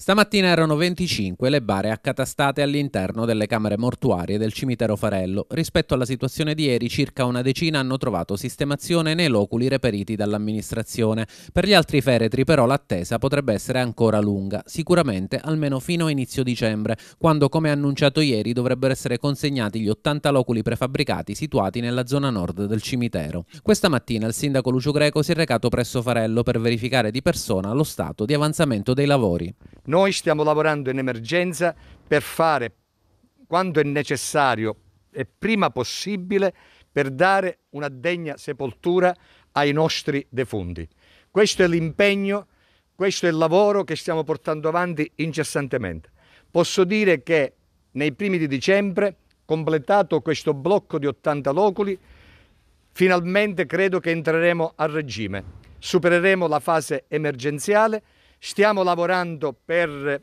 Stamattina erano 25 le bare accatastate all'interno delle camere mortuarie del cimitero Farello. Rispetto alla situazione di ieri, circa una decina hanno trovato sistemazione nei loculi reperiti dall'amministrazione. Per gli altri feretri, però, l'attesa potrebbe essere ancora lunga, sicuramente almeno fino a inizio dicembre, quando, come annunciato ieri, dovrebbero essere consegnati gli 80 loculi prefabbricati situati nella zona nord del cimitero. Questa mattina il sindaco Lucio Greco si è recato presso Farello per verificare di persona lo stato di avanzamento dei lavori. Noi stiamo lavorando in emergenza per fare quanto è necessario e prima possibile per dare una degna sepoltura ai nostri defunti. Questo è l'impegno, questo è il lavoro che stiamo portando avanti incessantemente. Posso dire che nei primi di dicembre, completato questo blocco di 80 loculi, finalmente credo che entreremo a regime. Supereremo la fase emergenziale Stiamo lavorando per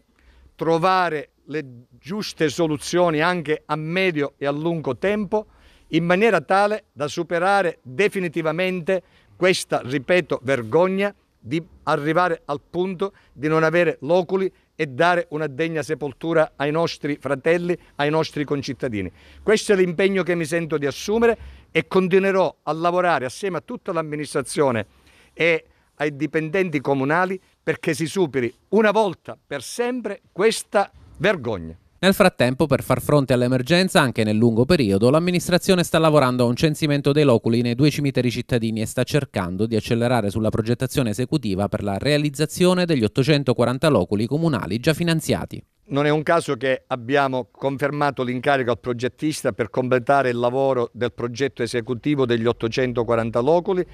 trovare le giuste soluzioni anche a medio e a lungo tempo in maniera tale da superare definitivamente questa, ripeto, vergogna di arrivare al punto di non avere loculi e dare una degna sepoltura ai nostri fratelli, ai nostri concittadini. Questo è l'impegno che mi sento di assumere e continuerò a lavorare assieme a tutta l'amministrazione e ai dipendenti comunali perché si superi una volta per sempre questa vergogna. Nel frattempo, per far fronte all'emergenza, anche nel lungo periodo, l'amministrazione sta lavorando a un censimento dei loculi nei due cimiteri cittadini e sta cercando di accelerare sulla progettazione esecutiva per la realizzazione degli 840 loculi comunali già finanziati. Non è un caso che abbiamo confermato l'incarico al progettista per completare il lavoro del progetto esecutivo degli 840 loculi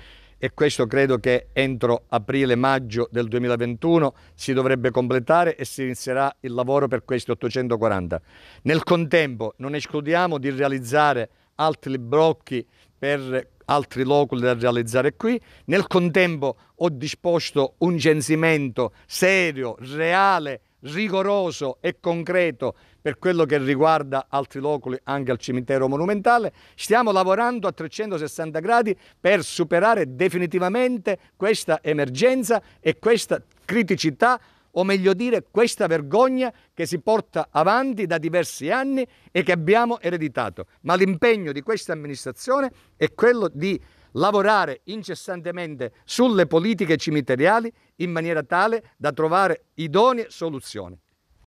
e questo credo che entro aprile-maggio del 2021 si dovrebbe completare e si inizierà il lavoro per questi 840. Nel contempo non escludiamo di realizzare altri blocchi per altri loculi da realizzare qui. Nel contempo ho disposto un censimento serio, reale rigoroso e concreto per quello che riguarda altri loculi anche al cimitero monumentale. Stiamo lavorando a 360 gradi per superare definitivamente questa emergenza e questa criticità o meglio dire questa vergogna che si porta avanti da diversi anni e che abbiamo ereditato. Ma l'impegno di questa amministrazione è quello di lavorare incessantemente sulle politiche cimiteriali in maniera tale da trovare idonee soluzioni.